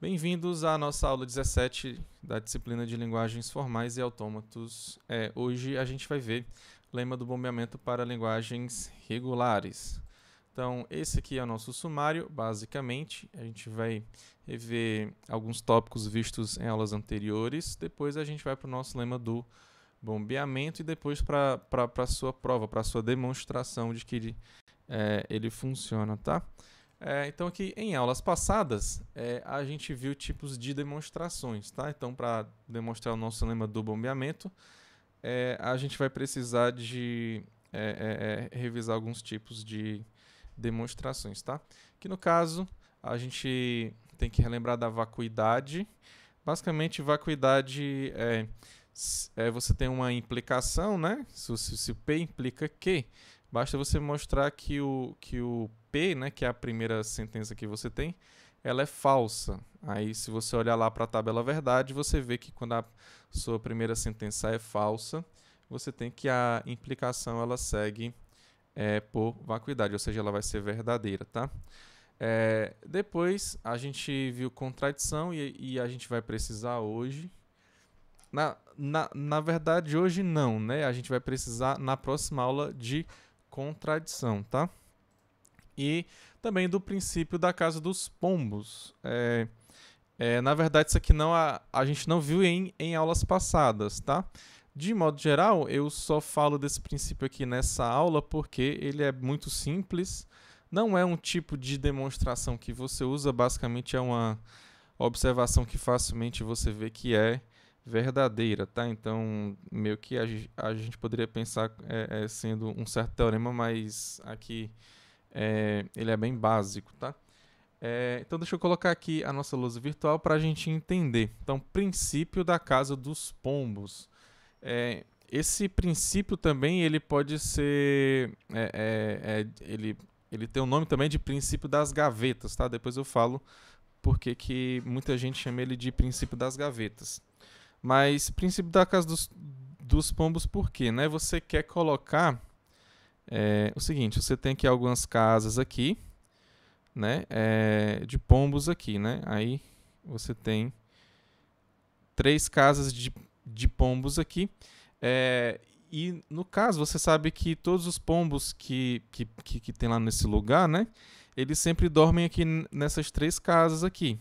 Bem-vindos à nossa aula 17 da disciplina de linguagens formais e autômatos. É, hoje a gente vai ver lema do bombeamento para linguagens regulares. Então, esse aqui é o nosso sumário, basicamente. A gente vai rever alguns tópicos vistos em aulas anteriores. Depois a gente vai para o nosso lema do bombeamento e depois para a sua prova, para a sua demonstração de que ele, é, ele funciona, tá? É, então, aqui em aulas passadas, é, a gente viu tipos de demonstrações, tá? Então, para demonstrar o nosso lema do bombeamento, é, a gente vai precisar de é, é, é, revisar alguns tipos de demonstrações, tá? Que no caso, a gente tem que relembrar da vacuidade. Basicamente, vacuidade é, você tem uma implicação, né? Se, se, se P implica Q, basta você mostrar que o, que o né, que é a primeira sentença que você tem, ela é falsa. Aí, se você olhar lá para a tabela verdade, você vê que quando a sua primeira sentença é falsa, você tem que a implicação ela segue é, por vacuidade, ou seja, ela vai ser verdadeira, tá? É, depois a gente viu contradição e, e a gente vai precisar hoje. Na, na, na verdade, hoje não, né? A gente vai precisar na próxima aula de contradição, tá? e também do princípio da casa dos pombos. É, é, na verdade, isso aqui não a, a gente não viu em, em aulas passadas, tá? De modo geral, eu só falo desse princípio aqui nessa aula porque ele é muito simples, não é um tipo de demonstração que você usa, basicamente é uma observação que facilmente você vê que é verdadeira, tá? Então, meio que a, a gente poderia pensar é, é sendo um certo teorema, mas aqui é, ele é bem básico, tá? É, então deixa eu colocar aqui a nossa luz virtual para a gente entender. Então, princípio da casa dos pombos. É, esse princípio também ele pode ser, é, é, é ele, ele tem o um nome também de princípio das gavetas, tá? Depois eu falo porque que muita gente chama ele de princípio das gavetas. Mas princípio da casa dos, dos pombos por quê? Né? Você quer colocar é o seguinte, você tem aqui algumas casas aqui, né, é, de pombos aqui, né? Aí você tem três casas de, de pombos aqui. É, e no caso, você sabe que todos os pombos que, que, que, que tem lá nesse lugar, né? Eles sempre dormem aqui nessas três casas aqui.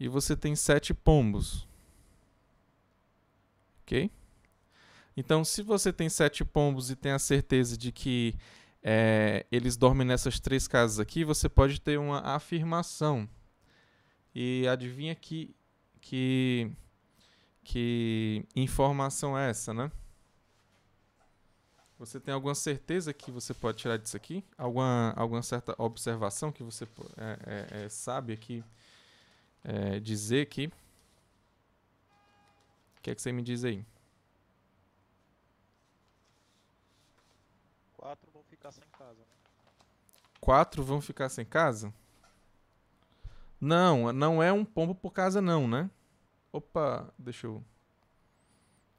E você tem sete pombos. Ok? Então, se você tem sete pombos e tem a certeza de que é, eles dormem nessas três casas aqui, você pode ter uma afirmação. E adivinha que, que, que informação é essa, né? Você tem alguma certeza que você pode tirar disso aqui? Alguma, alguma certa observação que você é, é, é, sabe aqui é, dizer aqui? O que é que você me diz aí? ficar sem casa. Né? Quatro vão ficar sem casa? Não, não é um pombo por casa não, né? Opa, deixa eu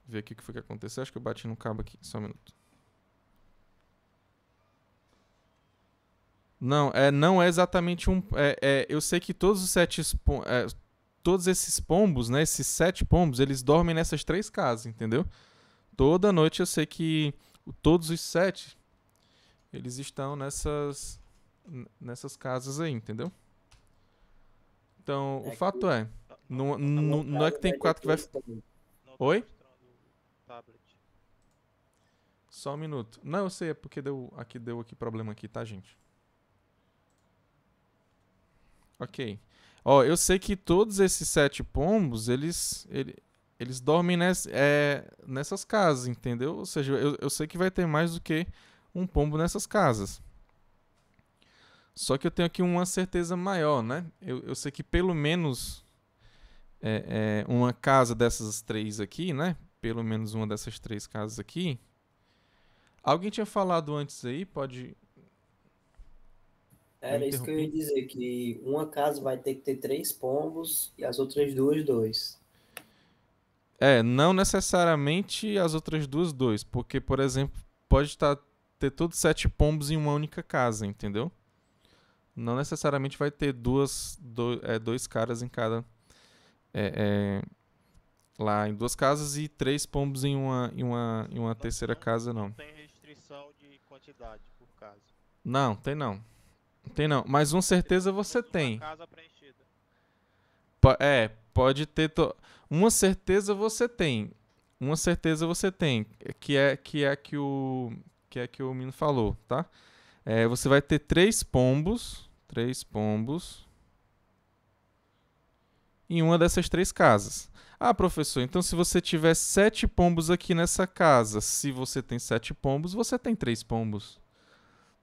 ver aqui o que foi que aconteceu. Acho que eu bati no cabo aqui, só um minuto. Não, é, não é exatamente um. É, é, eu sei que todos os sete. É, todos esses pombos, né? Esses sete pombos, eles dormem nessas três casas, entendeu? Toda noite eu sei que todos os sete eles estão nessas, nessas casas aí, entendeu? Então, é o fato é, não, não, não é que tem é quatro que vai... Oi? Tá Só um minuto. Não, eu sei, é porque deu aqui, deu aqui problema aqui, tá, gente? Ok. Ó, eu sei que todos esses sete pombos, eles, ele, eles dormem ness, é, nessas casas, entendeu? Ou seja, eu, eu sei que vai ter mais do que um pombo nessas casas. Só que eu tenho aqui uma certeza maior, né? Eu, eu sei que pelo menos é, é, uma casa dessas três aqui, né? Pelo menos uma dessas três casas aqui. Alguém tinha falado antes aí? Pode. Era isso que eu ia dizer, que uma casa vai ter que ter três pombos e as outras duas, dois. É, não necessariamente as outras duas, dois. Porque, por exemplo, pode estar tá ter todos sete pombos em uma única casa, entendeu? Não necessariamente vai ter duas, do, é, dois caras em cada. É, é, lá em duas casas e três pombos em uma, em uma, em uma não, terceira não, casa, não. Não tem restrição de quantidade por casa. Não, tem não. Tem não. Mas uma certeza você tem. casa preenchida. É, pode ter. To... Uma certeza você tem. Uma certeza você tem. Que é que, é que o que é que o menino falou, tá? É, você vai ter três pombos, três pombos em uma dessas três casas. Ah, professor, então se você tiver sete pombos aqui nessa casa, se você tem sete pombos, você tem três pombos,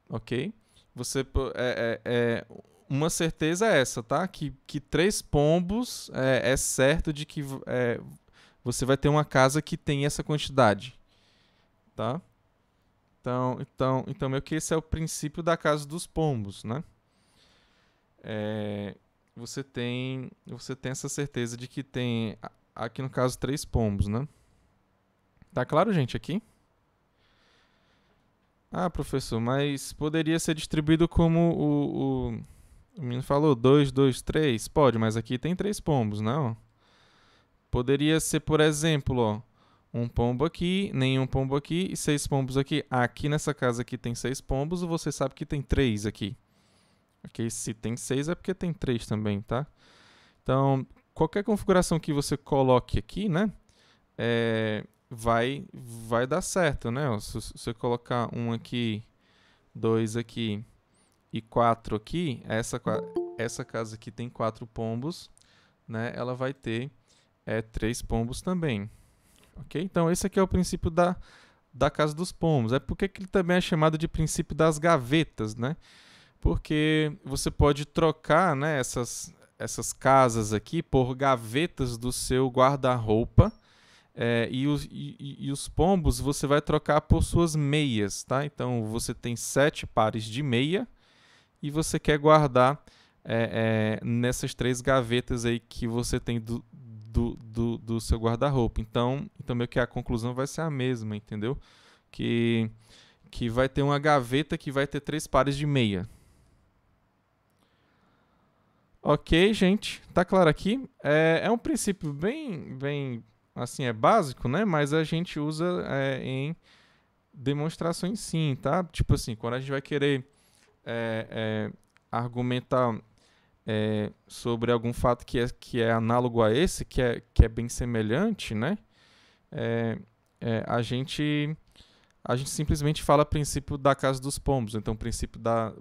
ok? Você é, é, é, uma certeza é essa, tá? Que, que três pombos é, é certo de que é, você vai ter uma casa que tem essa quantidade, tá? Então, então, então meio que esse é o princípio da casa dos pombos, né? É, você tem, você tem essa certeza de que tem aqui no caso três pombos, né? Tá claro, gente, aqui? Ah, professor, mas poderia ser distribuído como o, o, o menino falou, dois, dois, três? Pode, mas aqui tem três pombos, não? Né? Poderia ser, por exemplo, ó, um pombo aqui, nenhum pombo aqui e seis pombos aqui. Aqui nessa casa aqui tem seis pombos, você sabe que tem três aqui. Ok? Se tem seis é porque tem três também, tá? Então, qualquer configuração que você coloque aqui, né? É, vai, vai dar certo, né? Se, você colocar um aqui, dois aqui e quatro aqui, essa, essa casa aqui tem quatro pombos, né? Ela vai ter é, três pombos também. Ok? Então, esse aqui é o princípio da, da casa dos pombos. É porque ele também é chamado de princípio das gavetas, né? Porque você pode trocar né, essas, essas casas aqui por gavetas do seu guarda-roupa. É, e, os, e, e, os pombos você vai trocar por suas meias, tá? Então você tem sete pares de meia e você quer guardar é, é, nessas três gavetas aí que você tem do, do, do seu guarda-roupa. Então, então, meio que a conclusão vai ser a mesma, entendeu? Que, que vai ter uma gaveta que vai ter três pares de meia. Ok, gente, tá claro aqui? É, é um princípio bem, bem, assim, é básico, né? Mas a gente usa é, em demonstrações sim, tá? Tipo assim, quando a gente vai querer é, é argumentar é, sobre algum fato que é, que é análogo a esse, que é, que é bem semelhante, né? É, é, a gente a gente simplesmente fala princípio da casa dos pombos, então princípio da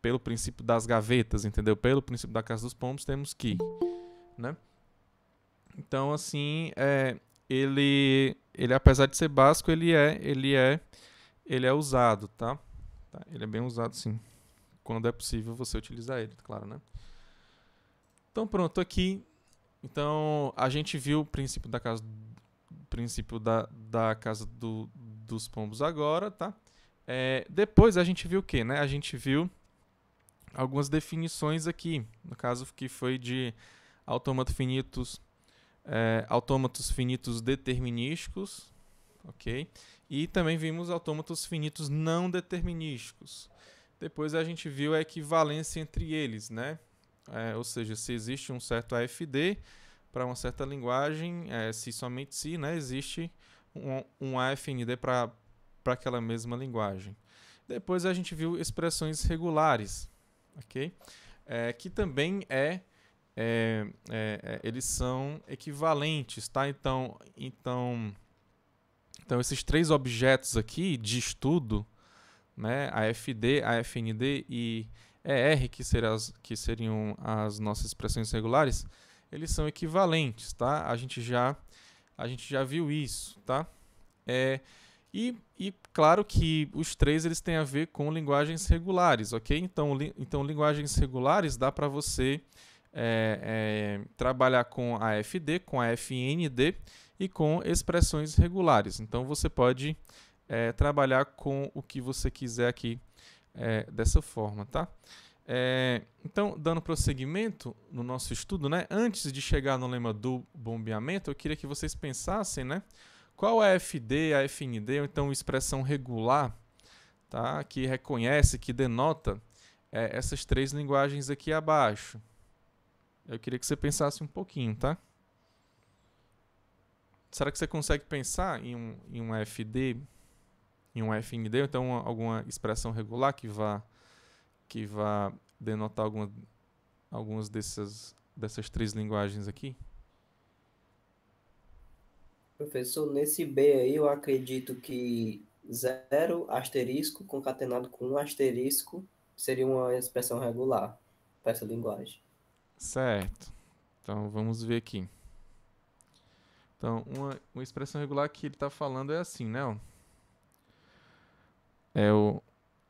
pelo princípio das gavetas, entendeu? Pelo princípio da casa dos pombos temos que, né? Então assim, é, ele ele apesar de ser básico, ele é ele é ele é usado, tá? tá? Ele é bem usado sim. Quando é possível você utilizar ele, claro, né? Então pronto, aqui. Então a gente viu o princípio da casa, princípio da, da casa do, dos pombos agora, tá? É, depois a gente viu o quê, né? A gente viu algumas definições aqui, no caso que foi de autômatos finitos, é, autômatos finitos determinísticos, ok? E também vimos autômatos finitos não determinísticos. Depois a gente viu a equivalência entre eles, né? É, ou seja, se existe um certo AFD para uma certa linguagem, é, se somente se né, existe um, um AFND para aquela mesma linguagem. Depois a gente viu expressões regulares, ok? É, que também é, é, é, é, eles são equivalentes, tá? Então, então, então esses três objetos aqui de estudo, né? AFD, AFND e R, que, as, que seriam as nossas expressões regulares, eles são equivalentes, tá? A gente já, a gente já viu isso, tá? É, e, e, claro que os três eles têm a ver com linguagens regulares, ok? Então, li, então linguagens regulares dá para você é, é, trabalhar com a FD, com a FND e com expressões regulares. Então você pode é, trabalhar com o que você quiser aqui é, dessa forma, tá? É, então, dando prosseguimento no nosso estudo, né? Antes de chegar no lema do bombeamento, eu queria que vocês pensassem, né? Qual é a FD, a FND, ou então expressão regular, tá? Que reconhece, que denota é, essas três linguagens aqui abaixo. Eu queria que você pensasse um pouquinho, tá? Será que você consegue pensar em um, em um FD em um FND, então alguma expressão regular que vá, que vá denotar alguma, algumas dessas, dessas três linguagens aqui? Professor, nesse B aí eu acredito que zero asterisco concatenado com um asterisco seria uma expressão regular para essa linguagem. Certo. Então vamos ver aqui. Então, uma, uma expressão regular que ele está falando é assim, né? É o,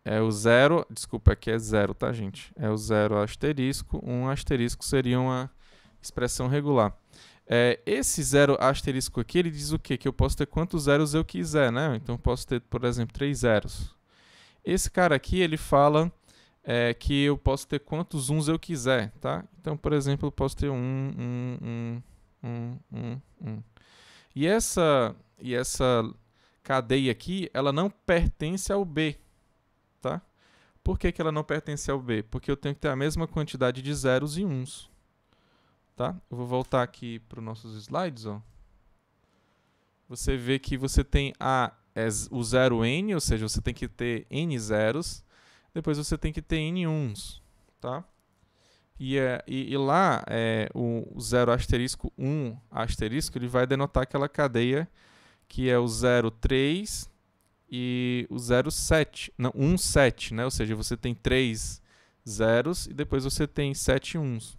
é o zero, desculpa, aqui é zero, tá, gente? É o zero asterisco, um asterisco seria uma expressão regular. É, esse zero asterisco aqui, ele diz o quê? Que eu posso ter quantos zeros eu quiser, né? Então, eu posso ter, por exemplo, três zeros. Esse cara aqui, ele fala é, que eu posso ter quantos uns eu quiser, tá? Então, por exemplo, eu posso ter um, um, um, um, um, um. E essa, e essa cadeia aqui, ela não pertence ao B, tá? Por que, que ela não pertence ao B? Porque eu tenho que ter a mesma quantidade de zeros e uns, tá? Eu vou voltar aqui para os nossos slides, ó. Você vê que você tem a, é, o zero n, ou seja, você tem que ter n zeros, depois você tem que ter n uns, tá? E, é, e, e, lá, é, o 0 asterisco 1 um asterisco, ele vai denotar aquela cadeia que é o 03 e o 07, não, 17, né? Ou seja, você tem três zeros e depois você tem sete uns.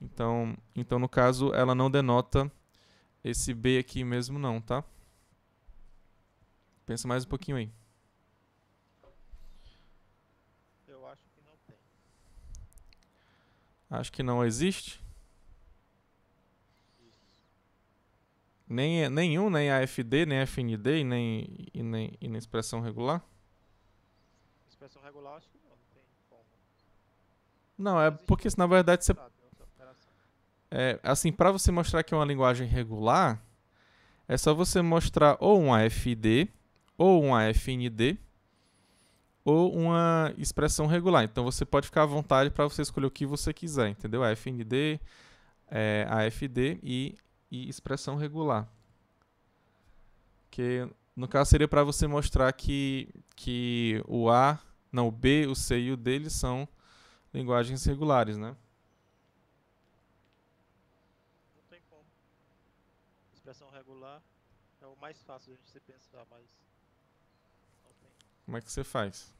Então, então no caso ela não denota esse B aqui mesmo não, tá? Pensa mais um pouquinho aí. Eu acho que não tem. Acho que não existe? Nem, é, nenhum, nem AFD, nem FND nem, e, nem, e nem expressão regular? Expressão regular acho que não, não tem como. Não, é porque na verdade você... É, é, assim, para você mostrar que é uma linguagem regular, é só você mostrar ou um AFD, ou um AFND, ou uma expressão regular. Então você pode ficar à vontade para você escolher o que você quiser, entendeu? AFND, é, AFD e e expressão regular. Que no caso seria para você mostrar que, que o A, não, o B, o C e o D eles são linguagens regulares, né? Não tem como. Expressão regular é o mais fácil de você pensar, mas Como é que você faz?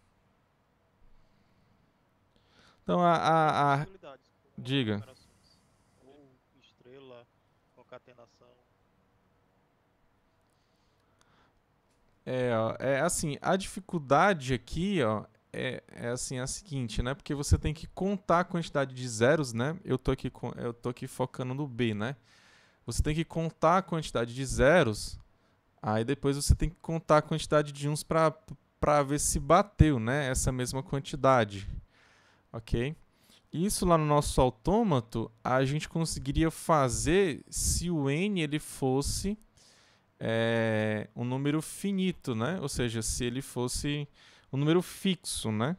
Então a, a, a... diga. Estrela concatenação. É, ó, é assim, a dificuldade aqui, ó, é, é assim, é a seguinte, né? Porque você tem que contar a quantidade de zeros, né? Eu tô aqui, com, eu tô aqui focando no B, né? Você tem que contar a quantidade de zeros, aí depois você tem que contar a quantidade de uns para ver se bateu, né? Essa mesma quantidade, ok? Isso lá no nosso autômato, a gente conseguiria fazer se o n ele fosse é, um número finito, né? Ou seja, se ele fosse um número fixo, né?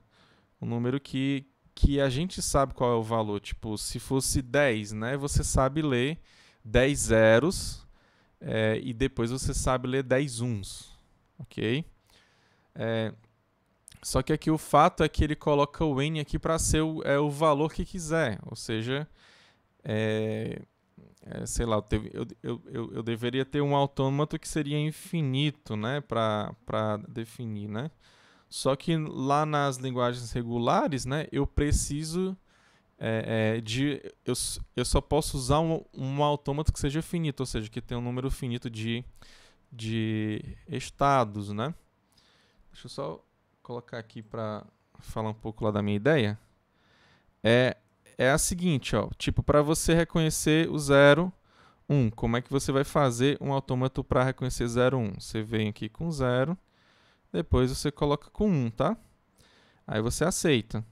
Um número que, que a gente sabe qual é o valor. Tipo, se fosse 10, né? Você sabe ler 10 zeros é, e depois você sabe ler 10 uns, ok? É, só que aqui o fato é que ele coloca o N aqui para ser o, é, o valor que quiser. Ou seja, é, é, sei lá, eu, eu, eu, eu, deveria ter um autômato que seria infinito né, para definir. Né? Só que lá nas linguagens regulares, né, eu preciso é, é, de. Eu, eu só posso usar um, um autômato que seja finito, ou seja, que tenha um número finito de, de estados. Né? Deixa eu só colocar aqui para falar um pouco lá da minha ideia é é a seguinte, ó, tipo para você reconhecer o 0 1, um, como é que você vai fazer um autômato para reconhecer 0 1? Um? Você vem aqui com 0, depois você coloca com 1, um, tá? Aí você aceita.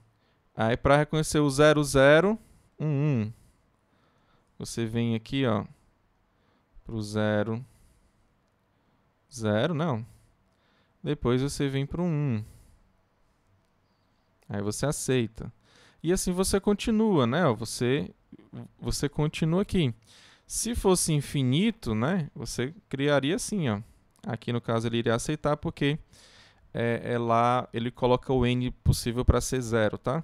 Aí para reconhecer o 0 0 1 1, você vem aqui, ó, pro 0 0, não. Depois você vem pro 1. Um. Aí você aceita. E assim você continua, né? Você você continua aqui. Se fosse infinito, né? Você criaria assim, ó. Aqui no caso ele iria aceitar porque é, é lá ele coloca o n possível para ser zero, tá?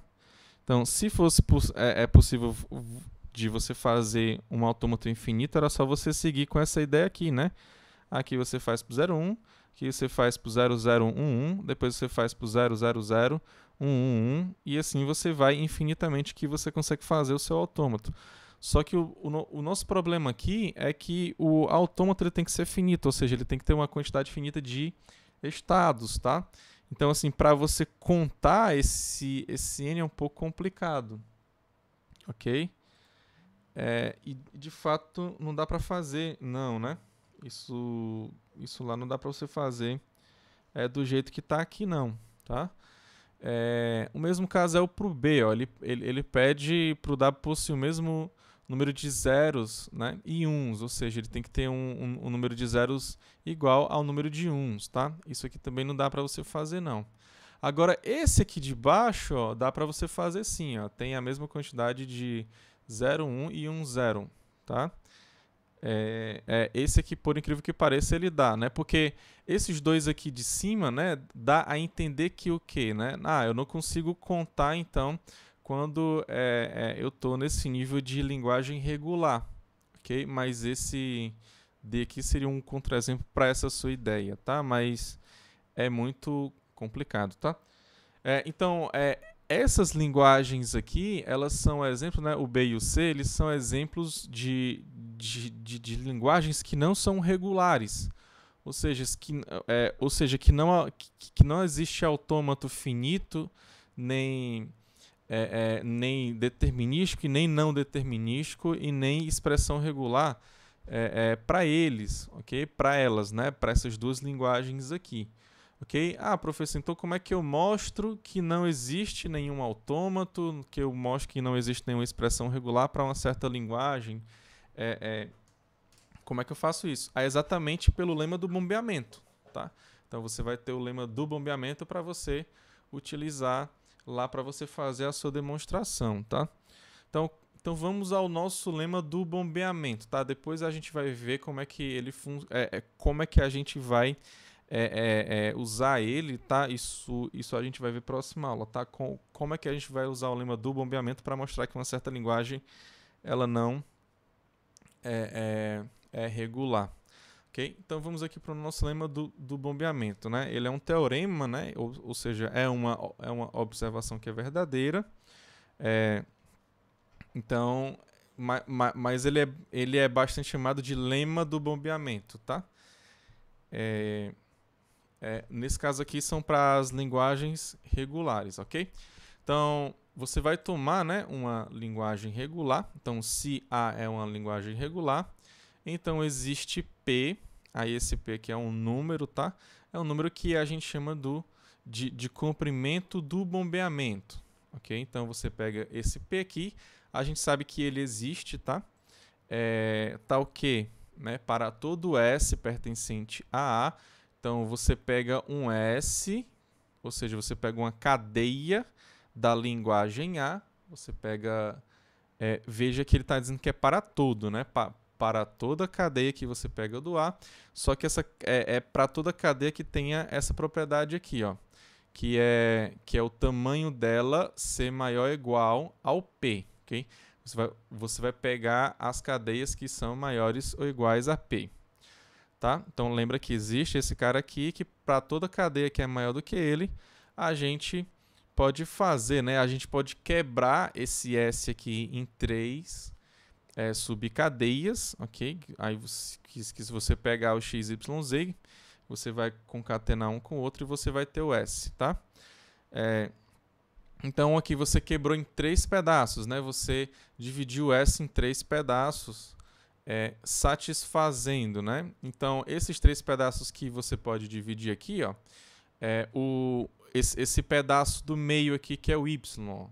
Então, se fosse é, é possível de você fazer um autômato infinito, era só você seguir com essa ideia aqui, né? Aqui você faz para 01, aqui você faz para 0011, depois você faz para 000, um, um, um, e assim você vai infinitamente que você consegue fazer o seu autômato. Só que o, o, o, nosso problema aqui é que o autômato ele tem que ser finito, ou seja, ele tem que ter uma quantidade finita de estados, tá? Então, assim, para você contar esse, esse n é um pouco complicado, ok? É, e de fato não dá para fazer, não, né? Isso, isso lá não dá para você fazer é, do jeito que está aqui, não, tá? É, o mesmo caso é o pro B, ó, ele, ele, ele pede pro W possuir o mesmo número de zeros né, e uns, ou seja, ele tem que ter um, um, um número de zeros igual ao número de uns, tá? Isso aqui também não dá para você fazer, não. Agora, esse aqui de baixo, ó, dá para você fazer sim, ó, tem a mesma quantidade de 0, 1 e 1, 0, tá? É, é, esse aqui, por incrível que pareça, ele dá, né? Porque esses dois aqui de cima, né, dá a entender que o quê, né? Ah, eu não consigo contar, então, quando é, é eu tô nesse nível de linguagem regular, ok? Mas esse D aqui seria um contra-exemplo para essa sua ideia, tá? Mas é muito complicado, tá? É, então, é, essas linguagens aqui, elas são exemplos, né? O B e o C, eles são exemplos de, de, de, de linguagens que não são regulares. Ou seja, que, é, ou seja, que, não, que, que não existe autômato finito, nem, é, é, nem determinístico, e nem não determinístico, e nem expressão regular é, é, para eles, ok? Para elas, né? Para essas duas linguagens aqui. Ok? Ah, professor, então como é que eu mostro que não existe nenhum autômato, que eu mostro que não existe nenhuma expressão regular para uma certa linguagem? É, é, como é que eu faço isso? É exatamente pelo lema do bombeamento, tá? Então você vai ter o lema do bombeamento para você utilizar lá para você fazer a sua demonstração, tá? Então, então vamos ao nosso lema do bombeamento, tá? Depois a gente vai ver como é que ele é, é, como é que a gente vai é, é, é, usar ele, tá? Isso, isso a gente vai ver próxima aula, tá? Com, como é que a gente vai usar o lema do bombeamento para mostrar que uma certa linguagem ela não é, é, é regular. Ok? Então vamos aqui para o nosso lema do, do, bombeamento. Né? Ele é um teorema, né? ou, ou seja, é uma, é uma observação que é verdadeira. É, então, ma, ma, mas ele é, ele é bastante chamado de lema do bombeamento. Tá? É, é, nesse caso aqui são para as linguagens regulares, ok? Então, você vai tomar né, uma linguagem regular. Então, se A é uma linguagem regular, então existe P. Aí esse P aqui é um número, tá? É um número que a gente chama do, de, de comprimento do bombeamento, ok? Então, você pega esse P aqui. A gente sabe que ele existe, tá? É, tal tá que né, para todo S pertencente a A então você pega um S, ou seja, você pega uma cadeia da linguagem A, você pega. É, veja que ele está dizendo que é para todo, né? Pa para toda a cadeia que você pega do A, só que essa é, é para toda cadeia que tenha essa propriedade aqui, ó, que é que é o tamanho dela ser maior ou igual ao P, ok? Você vai, você vai pegar as cadeias que são maiores ou iguais a P tá? Então lembra que existe esse cara aqui que para toda cadeia que é maior do que ele, a gente pode fazer, né? A gente pode quebrar esse S aqui em três é, subcadeias, ok? Aí você, que, se você pegar o x, y, z, você vai concatenar um com o outro e você vai ter o S, tá? É, então aqui você quebrou em três pedaços, né? Você dividiu o S em três pedaços é, satisfazendo, né? Então, esses três pedaços que você pode dividir aqui, ó, é o, esse, esse pedaço do meio aqui que é o y.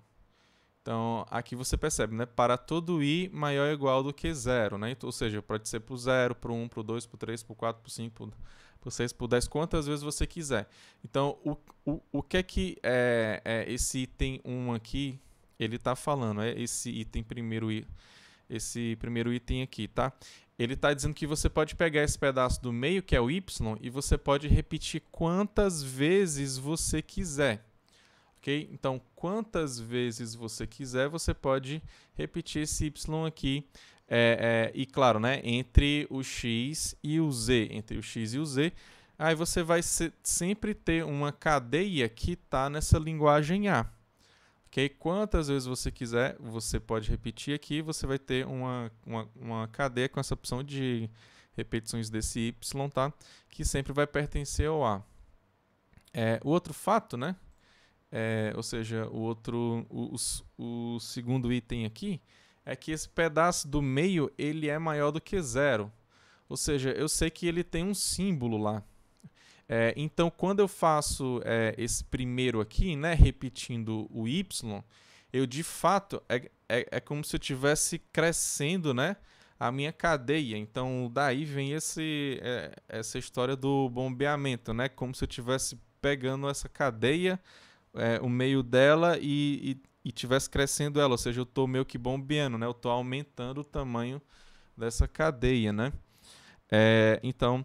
Então, aqui você percebe, né? Para todo i maior ou igual do que zero, né? Então, ou seja, pode ser para o 0, para o 1, para o 2, para o 3, para o 4, para o 5, para o 6, para o 10, quantas vezes você quiser. Então, o, o, o que é que é, é esse item 1 aqui, ele está falando? É esse item primeiro i esse primeiro item aqui, tá? Ele está dizendo que você pode pegar esse pedaço do meio, que é o y, e você pode repetir quantas vezes você quiser. Ok? Então, quantas vezes você quiser, você pode repetir esse y aqui. É, é, e claro, né, entre o x e o z, entre o x e o z, aí você vai ser, sempre ter uma cadeia que está nessa linguagem A. Que aí, quantas vezes você quiser, você pode repetir aqui, você vai ter uma, uma, uma cadeia com essa opção de repetições desse Y, tá? Que sempre vai pertencer ao A. É, o outro fato, né? É, ou seja, o outro, o, o, o segundo item aqui, é que esse pedaço do meio, ele é maior do que zero. Ou seja, eu sei que ele tem um símbolo lá. É, então, quando eu faço é, esse primeiro aqui, né, repetindo o y, eu de fato é, é, é como se eu estivesse crescendo, né, a minha cadeia. Então, daí vem esse, é, essa história do bombeamento, né, como se eu estivesse pegando essa cadeia, é, o meio dela e, e, e tivesse crescendo ela. Ou seja, eu estou meio que bombeando, né, eu estou aumentando o tamanho dessa cadeia, né. É, então,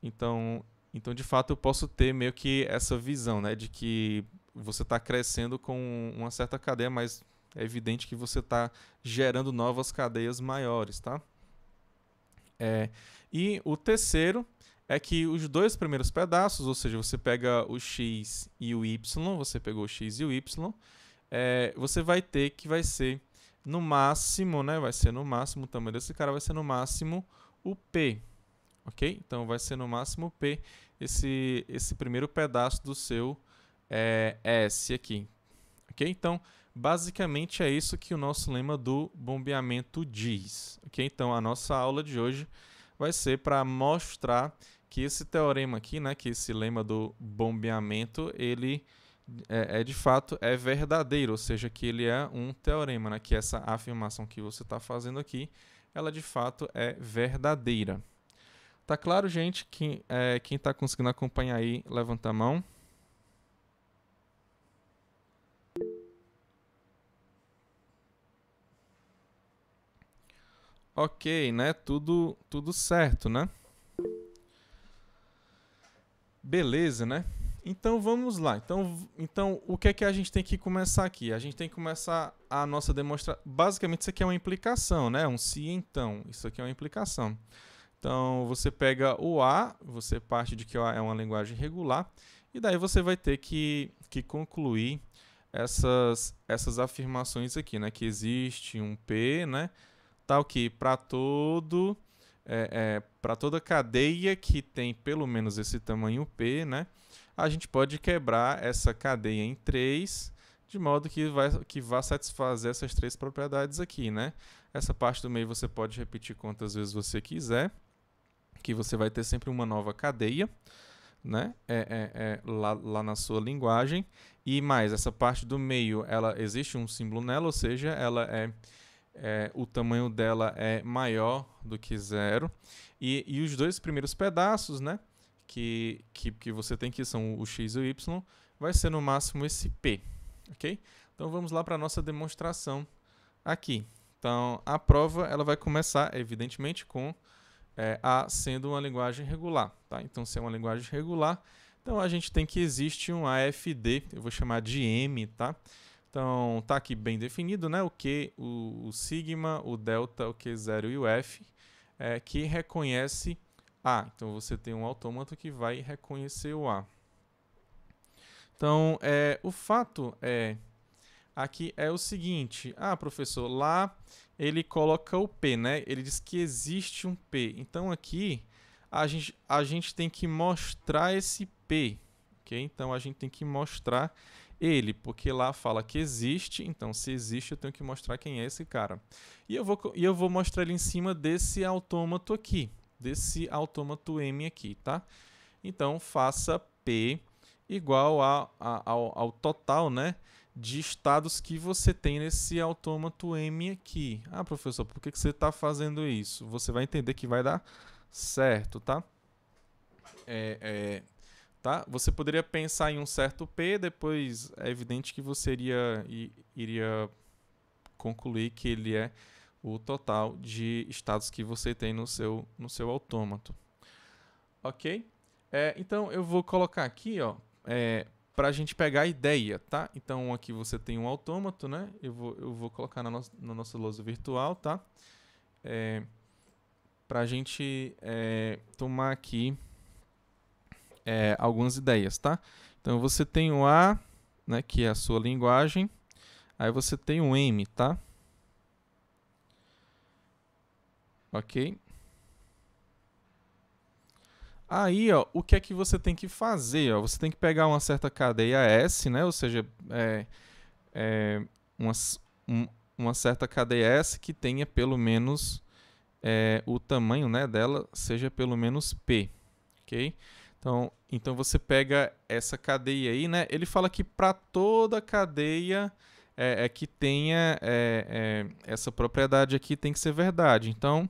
então então, de fato, eu posso ter meio que essa visão, né, de que você está crescendo com uma certa cadeia, mas é evidente que você está gerando novas cadeias maiores, tá? É, e o terceiro é que os dois primeiros pedaços, ou seja, você pega o x e o y, você pegou o x e o y, é, você vai ter que vai ser no máximo, né? Vai ser no máximo, o tamanho desse cara vai ser no máximo o p, ok? Então vai ser no máximo P esse, esse primeiro pedaço do seu é, é, S aqui, ok? Então, basicamente é isso que o nosso lema do bombeamento diz, ok? Então a nossa aula de hoje vai ser para mostrar que esse teorema aqui, né, que esse lema do bombeamento, ele é, é, de fato é verdadeiro, ou seja, que ele é um teorema, né, que essa afirmação que você está fazendo aqui, ela de fato é verdadeira. Tá claro, gente? Quem, é, quem tá conseguindo acompanhar aí, levanta a mão. Ok, né? Tudo, tudo certo, né? Beleza, né? Então vamos lá. Então, então o que é que a gente tem que começar aqui? A gente tem que começar a nossa demonstração. Basicamente, isso aqui é uma implicação, né? Um se então. Isso aqui é uma implicação. Então você pega o A, você parte de que o A é uma linguagem regular, e daí você vai ter que, que concluir essas, essas afirmações aqui, né? Que existe um P, né? Tal que para todo é, é, para toda cadeia que tem pelo menos esse tamanho P, né? A gente pode quebrar essa cadeia em três, de modo que, vai, que vá satisfazer essas três propriedades aqui, né? Essa parte do meio você pode repetir quantas vezes você quiser que você vai ter sempre uma nova cadeia, né? É, é, é lá, lá, na sua linguagem. E mais, essa parte do meio, ela existe um símbolo nela, ou seja, ela é, é o tamanho dela é maior do que zero. E, e os dois primeiros pedaços, né? Que, que, que você tem que são o x e o y, vai ser no máximo esse p, ok? Então vamos lá para a nossa demonstração aqui. Então a prova ela vai começar, evidentemente, com é, A sendo uma linguagem regular. Tá? Então, se é uma linguagem regular, então a gente tem que existe um AFD, eu vou chamar de M, tá? Então, tá aqui bem definido, né? O Q, o, o sigma, o delta, o Q0 e o F, é, que reconhece A. Então, você tem um autômato que vai reconhecer o A. Então, é, o fato é aqui é o seguinte. Ah, professor, lá ele coloca o P, né? Ele diz que existe um P. Então aqui a gente, a gente tem que mostrar esse P, ok? Então a gente tem que mostrar ele, porque lá fala que existe, então se existe eu tenho que mostrar quem é esse cara. E eu vou, e eu vou mostrar ele em cima desse autômato aqui, desse autômato M aqui, tá? Então faça P igual a, a ao, ao total, né? de estados que você tem nesse autômato M aqui. Ah, professor, por que, que você está fazendo isso? Você vai entender que vai dar certo, tá? É, é, tá? Você poderia pensar em um certo P, depois é evidente que você iria, iria concluir que ele é o total de estados que você tem no seu, no seu autômato. Ok? É, então, eu vou colocar aqui, ó, é, para a gente pegar a ideia, tá? Então aqui você tem um autômato, né? Eu vou, eu vou colocar na, no na nossa lousa virtual, tá? É, para a gente é, tomar aqui é, algumas ideias, tá? Então você tem o A, né, que é a sua linguagem, aí você tem o M, tá? Ok? Aí, ó, o que é que você tem que fazer? Ó? Você tem que pegar uma certa cadeia S, né? Ou seja, é, é uma, um, uma certa cadeia S que tenha pelo menos é, o tamanho né, dela seja pelo menos P. ok? Então, então você pega essa cadeia aí, né? Ele fala que para toda cadeia é, é que tenha é, é, essa propriedade aqui tem que ser verdade. Então,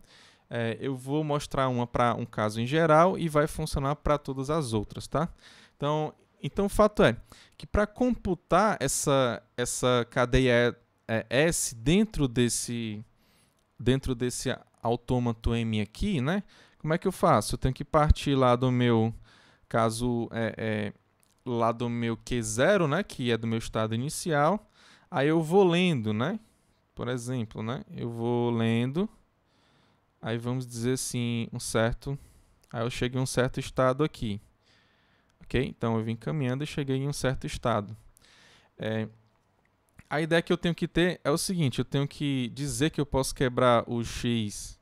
é, eu vou mostrar uma para um caso em geral e vai funcionar para todas as outras, tá? Então, então o fato é que para computar essa, essa cadeia é, S dentro desse dentro desse autômato M aqui, né? Como é que eu faço? Eu tenho que partir lá do meu caso é, é, lá do meu Q0, né? Que é do meu estado inicial. Aí eu vou lendo, né? Por exemplo, né? Eu vou lendo Aí vamos dizer assim, um certo. Aí eu cheguei em um certo estado aqui. Ok? Então eu vim caminhando e cheguei em um certo estado. É, a ideia que eu tenho que ter é o seguinte: eu tenho que dizer que eu posso quebrar o x,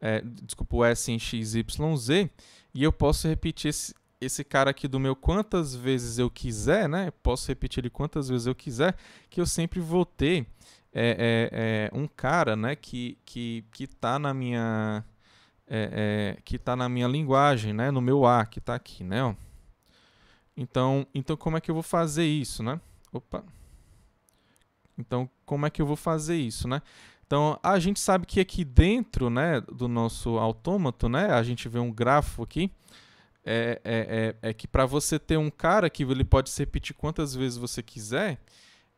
é, desculpa, o s em x, y, z, e eu posso repetir esse, esse cara aqui do meu quantas vezes eu quiser, né? Posso repetir ele quantas vezes eu quiser, que eu sempre vou ter é, é, é um cara, né, que, que, que tá na minha... É, é, que está na minha linguagem, né? No meu A que está aqui, né? Ó. Então, então como é que eu vou fazer isso, né? Opa. Então, como é que eu vou fazer isso, né? Então, a gente sabe que aqui dentro, né, do nosso autômato, né, a gente vê um grafo aqui, é, é, é, é que para você ter um cara que ele pode se repetir quantas vezes você quiser,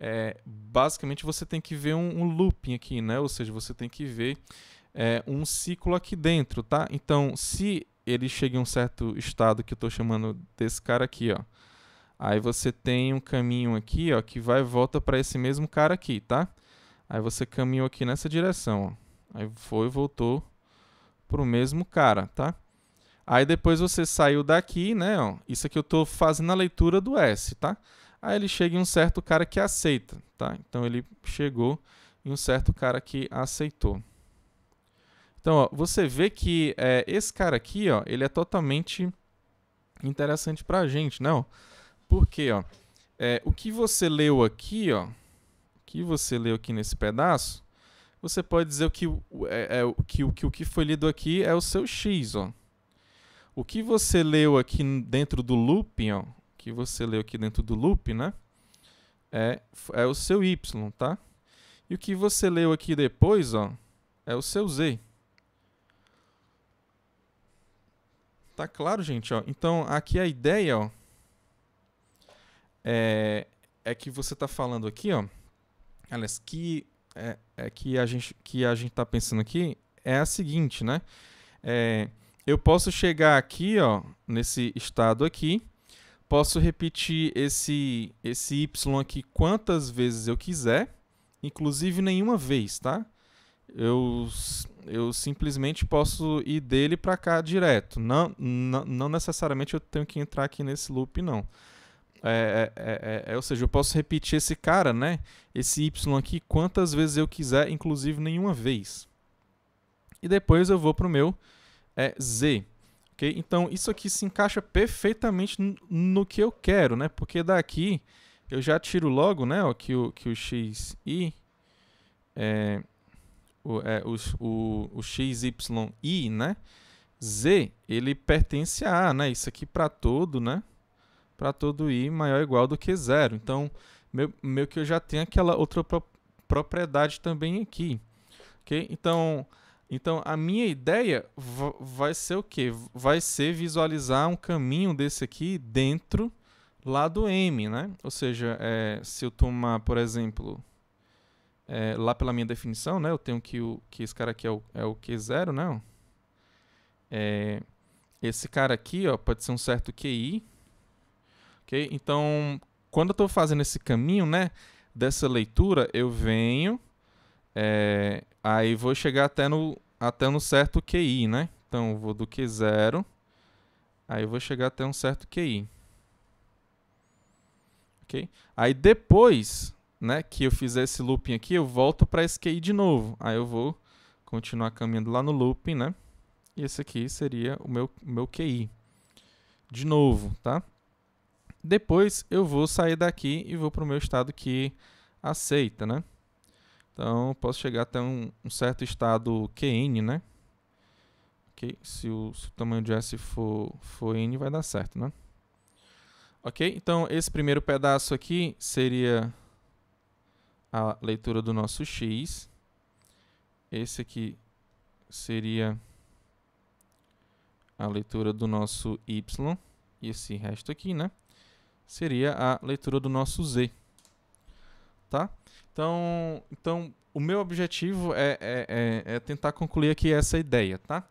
é, basicamente você tem que ver um, um, looping aqui, né? Ou seja, você tem que ver é, um ciclo aqui dentro, tá? Então, se ele chega em um certo estado que eu estou chamando desse cara aqui, ó. Aí você tem um caminho aqui, ó, que vai e volta para esse mesmo cara aqui, tá? Aí você caminhou aqui nessa direção, ó. Aí foi e voltou pro mesmo cara, tá? Aí depois você saiu daqui, né, ó. Isso aqui eu estou fazendo a leitura do S, tá? Aí ele chega em um certo cara que aceita, tá? Então ele chegou em um certo cara que aceitou. Então, ó, você vê que é, esse cara aqui, ó, ele é totalmente interessante para a gente, não? Né, Porque, ó, é, o que você leu aqui, ó, o que você leu aqui nesse pedaço, você pode dizer que, é, é, que, que o que foi lido aqui é o seu x, ó. O que você leu aqui dentro do looping, ó, que você leu aqui dentro do loop, né? É, é o seu y, tá? E o que você leu aqui depois, ó, é o seu z. Tá claro, gente? Ó. Então, aqui a ideia ó, é, é que você está falando aqui, ó. Aliás, que, é, é que, a gente, que a gente está pensando aqui é a seguinte, né? É, eu posso chegar aqui, ó, nesse estado aqui, posso repetir esse, esse y aqui quantas vezes eu quiser, inclusive nenhuma vez, tá? Eu, eu simplesmente posso ir dele para cá direto. Não, não, não, necessariamente eu tenho que entrar aqui nesse loop, não. É é, é, é, é, ou seja, eu posso repetir esse cara, né? Esse y aqui quantas vezes eu quiser, inclusive nenhuma vez. E depois eu vou para o meu é, z. Então, isso aqui se encaixa perfeitamente no que eu quero, né? Porque daqui eu já tiro logo, né? Ó, que, o, que o xi é, o, é, o, o, o XYI, né? Z, ele pertence a A, né? Isso aqui para todo, né? Para todo I maior ou igual do que zero. Então, meio que eu já tenho aquela outra pro, propriedade também aqui. Ok? Então, então, a minha ideia vai ser o quê? Vai ser visualizar um caminho desse aqui dentro lá do M, né? Ou seja, é, se eu tomar, por exemplo, é, lá pela minha definição, né? Eu tenho que, o, que esse cara aqui é o, é o Q0, né? É, esse cara aqui, ó, pode ser um certo QI, ok? Então, quando eu estou fazendo esse caminho, né? Dessa leitura, eu venho é, aí vou chegar até no, até no certo QI, né? Então vou do Q0, aí vou chegar até um certo QI. Ok? Aí depois né, que eu fizer esse looping aqui, eu volto para esse QI de novo. Aí eu vou continuar caminhando lá no looping, né? E esse aqui seria o meu, meu QI. De novo, tá? Depois eu vou sair daqui e vou para o meu estado que aceita, né? Então, posso chegar até um, um certo estado QN, né? Ok? Se o, se o, tamanho de S for, for N, vai dar certo, né? Ok? Então, esse primeiro pedaço aqui seria a leitura do nosso X. Esse aqui seria a leitura do nosso Y. E esse resto aqui, né? Seria a leitura do nosso Z. Tá? Então, então o meu objetivo é, é, é, é tentar concluir aqui essa ideia, tá?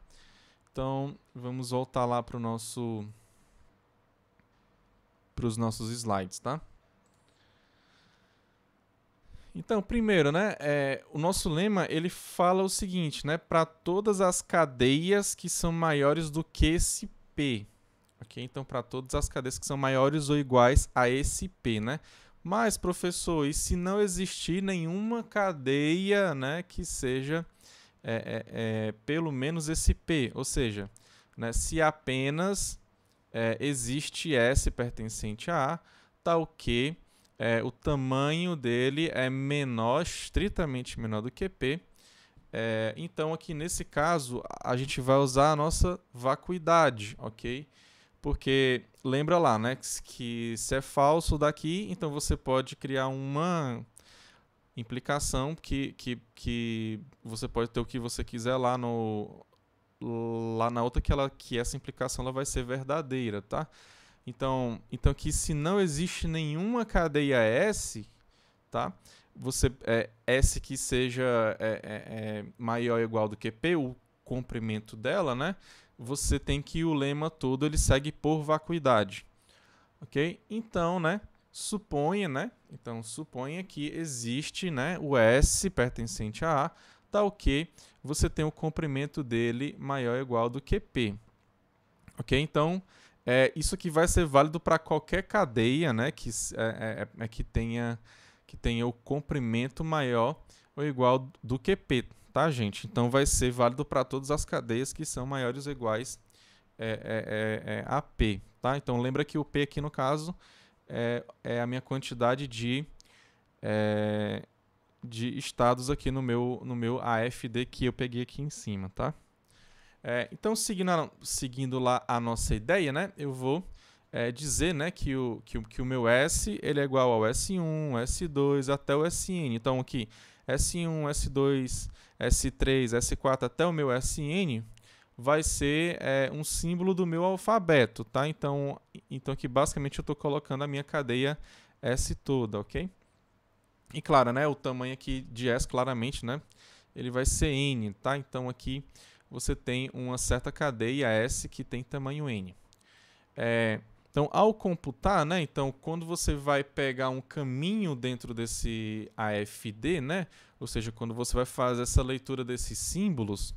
Então, vamos voltar lá para o nosso para os nossos slides, tá? Então, primeiro, né, é, o nosso lema ele fala o seguinte, né, para todas as cadeias que são maiores do que esse p, ok? Então, para todas as cadeias que são maiores ou iguais a esse p, né? Mas, professor, e se não existir nenhuma cadeia né, que seja é, é, é, pelo menos esse P? Ou seja, né, se apenas é, existe S pertencente a A, tal tá que é, o tamanho dele é menor, estritamente menor do que P. É, então, aqui nesse caso, a gente vai usar a nossa vacuidade, ok? Porque lembra lá, né? Que se é falso daqui, então você pode criar uma implicação que, que, que você pode ter o que você quiser lá no lá na outra que ela que essa implicação ela vai ser verdadeira, tá? Então, então que se não existe nenhuma cadeia S, tá? Você é, S que seja é, é, é maior ou igual do que P, o comprimento dela, né? você tem que o lema todo ele segue por vacuidade. OK? Então, né, suponha, né? Então, suponha que existe, né, o S pertencente a A, tal tá que você tem o comprimento dele maior ou igual do que P. OK? Então, é, isso aqui vai ser válido para qualquer cadeia, né, que é, é, é, é que tenha que tenha o comprimento maior ou igual do que P, tá, gente? Então vai ser válido para todas as cadeias que são maiores ou iguais é, é, é, é, a P, tá? Então lembra que o P aqui no caso é, é a minha quantidade de, é, de estados aqui no meu, no meu AFD que eu peguei aqui em cima, tá? então seguindo, a, seguindo lá a nossa ideia, né? Eu vou dizer né, que, o, que, o, que o meu S ele é igual ao S1, S2 até o SN. Então aqui S1, S2, S3, S4 até o meu SN, vai ser é, um símbolo do meu alfabeto, tá? Então, então aqui basicamente eu estou colocando a minha cadeia S toda, ok? E claro, né, o tamanho aqui de S claramente, né, ele vai ser N, tá? Então aqui você tem uma certa cadeia S que tem tamanho N. É, então, ao computar, né? Então, quando você vai pegar um caminho dentro desse AFD, né? Ou seja, quando você vai fazer essa leitura desses símbolos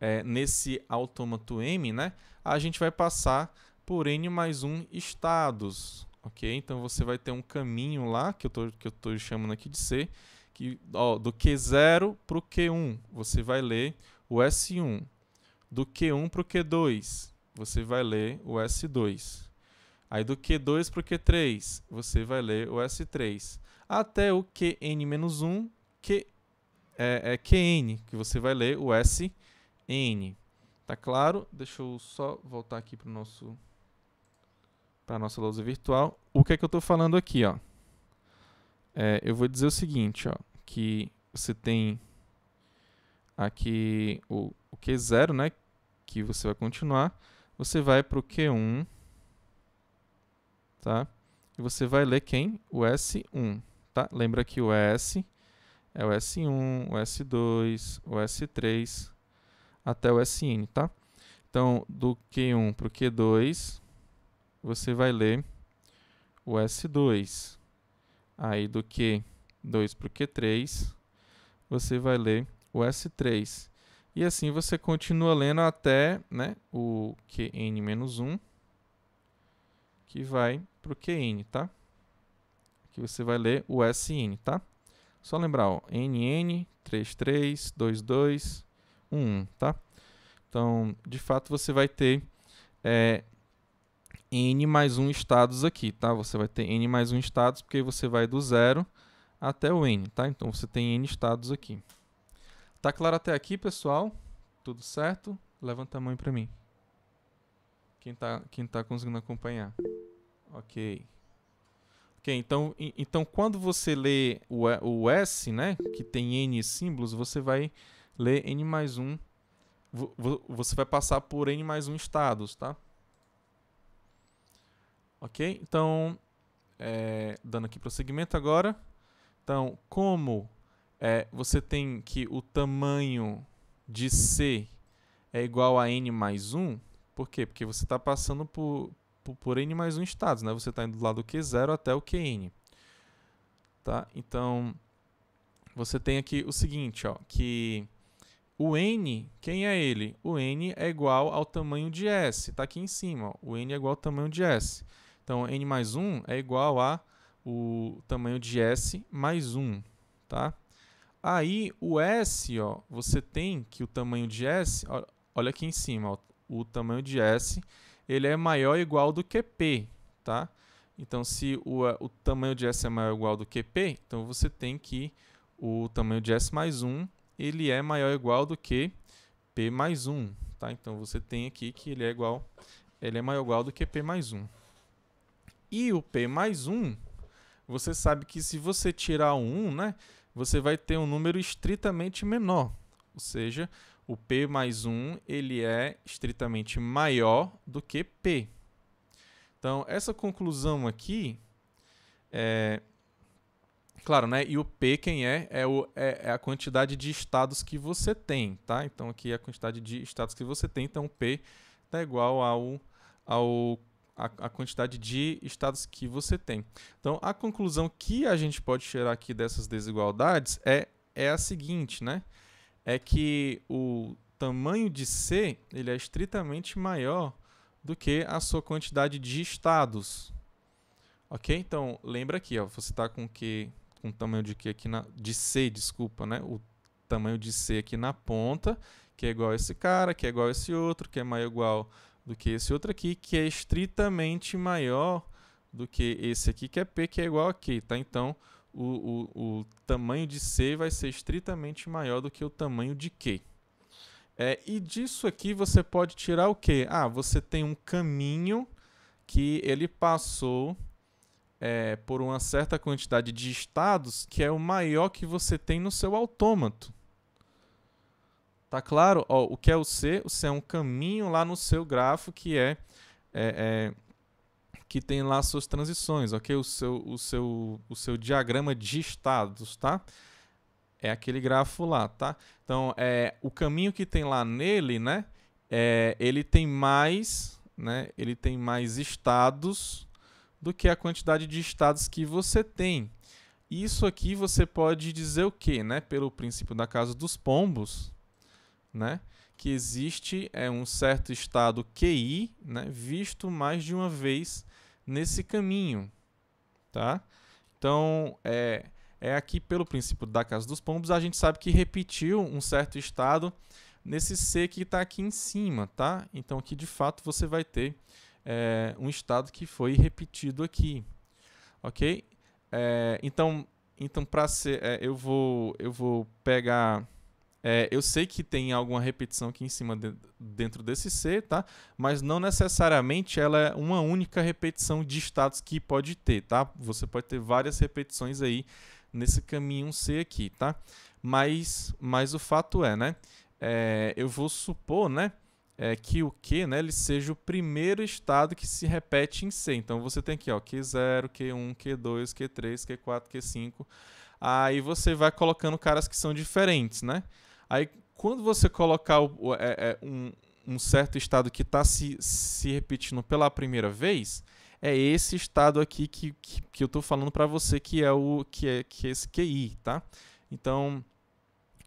é, nesse autômato M, né? A gente vai passar por N mais 1 estados, ok? Então, você vai ter um caminho lá, que eu tô, que eu tô chamando aqui de C, que, ó, do Q0 para o Q1, você vai ler o S1. Do Q1 para o Q2, você vai ler o S2 Aí do Q2 para o Q3, você vai ler o S3. Até o QN-1, que é, é QN, que você vai ler o SN. Tá claro? Deixa eu só voltar aqui para nosso para nossa lousa virtual. O que é que eu estou falando aqui, ó? É, eu vou dizer o seguinte, ó, que você tem aqui o, o Q0, né, que você vai continuar, você vai para o Q1, tá? E você vai ler quem? O S1, tá? Lembra que o S é o S1, o S2, o S3 até o SN, tá? Então, do Q1 para o Q2, você vai ler o S2. Aí do Q2 para o Q3, você vai ler o S3. E assim você continua lendo até né, o QN-1 que vai para o QN, tá? Que você vai ler o SN, tá? Só lembrar, ó, NN 332211, tá? Então, de fato, você vai ter é, N mais um estados aqui, tá? Você vai ter N mais um estados, porque você vai do zero até o N, tá? Então, você tem N estados aqui. Tá claro até aqui, pessoal? Tudo certo? Levanta a mão para mim. Quem está quem tá conseguindo acompanhar. Ok. Ok, então, então quando você lê o, o S, né, que tem N símbolos, você vai ler N mais 1. Você vai passar por N mais 1 estados, tá? Ok, então, é, dando aqui prosseguimento agora. Então, como é, você tem que o tamanho de C é igual a N mais 1, por quê? Porque você está passando por, por, por, N mais um estados, né? Você está indo do lado Q0 até o QN. Tá? Então, você tem aqui o seguinte, ó, que o N, quem é ele? O N é igual ao tamanho de S, está aqui em cima. Ó. O N é igual ao tamanho de S. Então, N mais 1 é igual a o tamanho de S mais 1, tá? Aí, o S, ó, você tem que o tamanho de S, ó, olha aqui em cima, ó, o tamanho de S, ele é maior ou igual do que P, tá? Então, se o, eh, o tamanho de S é maior ou igual do que P, então você tem que o tamanho de S mais 1, ele é maior ou igual do que P mais 1, tá? Então, você tem aqui que ele é igual, ele é maior ou igual do que P mais 1. E o P mais 1, você sabe que se você tirar o 1, né, você vai ter um número estritamente menor, ou seja, o P mais 1 ele é estritamente maior do que P. Então, essa conclusão aqui é. Claro, né? E o P, quem é? É, o, é, é a quantidade de estados que você tem, tá? Então, aqui é a quantidade de estados que você tem. Então, P está igual ao, ao a, quantidade de estados que você tem. Então, a conclusão que a gente pode tirar aqui dessas desigualdades é, é a seguinte, né? é que o tamanho de C ele é estritamente maior do que a sua quantidade de estados. Ok? Então, lembra aqui, ó, você está com que, com o tamanho de que aqui na, de C, desculpa, né? O tamanho de C aqui na ponta, que é igual a esse cara, que é igual a esse outro, que é maior ou igual do que esse outro aqui, que é estritamente maior do que esse aqui, que é P, que é igual a Q, tá? Então, o, o, o tamanho de C vai ser estritamente maior do que o tamanho de Q. É, e disso aqui você pode tirar o quê? Ah, você tem um caminho que ele passou é, por uma certa quantidade de estados que é o maior que você tem no seu autômato. Tá claro? Ó, o que é o C? O C é um caminho lá no seu grafo que é, é, é que tem lá suas transições, ok? O seu, o seu, o seu diagrama de estados, tá? É aquele grafo lá, tá? Então, é, o caminho que tem lá nele, né? É, ele tem mais, né? Ele tem mais estados do que a quantidade de estados que você tem. Isso aqui você pode dizer o quê, né? Pelo princípio da casa dos pombos, né? Que existe é um certo estado QI, né? Visto mais de uma vez nesse caminho, tá? Então, é, é aqui pelo princípio da casa dos pombos, a gente sabe que repetiu um certo estado nesse C que está aqui em cima, tá? Então, aqui de fato você vai ter é, um estado que foi repetido aqui, ok? É, então, então para ser, é, eu vou, eu vou pegar é, eu sei que tem alguma repetição aqui em cima de, dentro desse C, tá? Mas não necessariamente ela é uma única repetição de status que pode ter, tá? Você pode ter várias repetições aí nesse caminho C aqui, tá? Mas, mas o fato é, né? É, eu vou supor, né? É, que o Q, né? Ele seja o primeiro estado que se repete em C. Então você tem aqui, ó, Q0, Q1, Q2, Q3, Q4, Q5. Aí você vai colocando caras que são diferentes, né? Aí, quando você colocar o, é, é, um, um, certo estado que está se, se repetindo pela primeira vez, é esse estado aqui que, que, que eu estou falando para você que é o que é, que é esse QI, tá? Então,